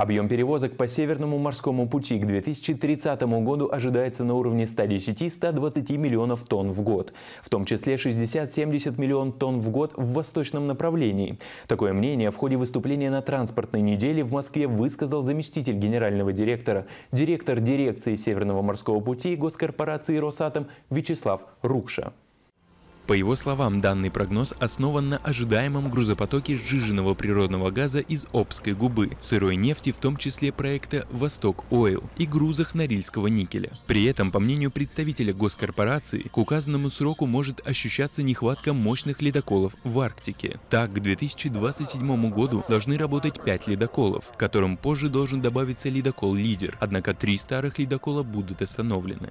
Объем перевозок по Северному морскому пути к 2030 году ожидается на уровне 110-120 миллионов тонн в год, в том числе 60-70 миллионов тонн в год в восточном направлении. Такое мнение в ходе выступления на транспортной неделе в Москве высказал заместитель генерального директора, директор дирекции Северного морского пути Госкорпорации «Росатом» Вячеслав Рукша. По его словам, данный прогноз основан на ожидаемом грузопотоке сжиженного природного газа из Обской губы, сырой нефти, в том числе проекта «Восток Ойл» и грузах Норильского никеля. При этом, по мнению представителя госкорпорации, к указанному сроку может ощущаться нехватка мощных ледоколов в Арктике. Так, к 2027 году должны работать 5 ледоколов, к которым позже должен добавиться ледокол «Лидер», однако три старых ледокола будут остановлены.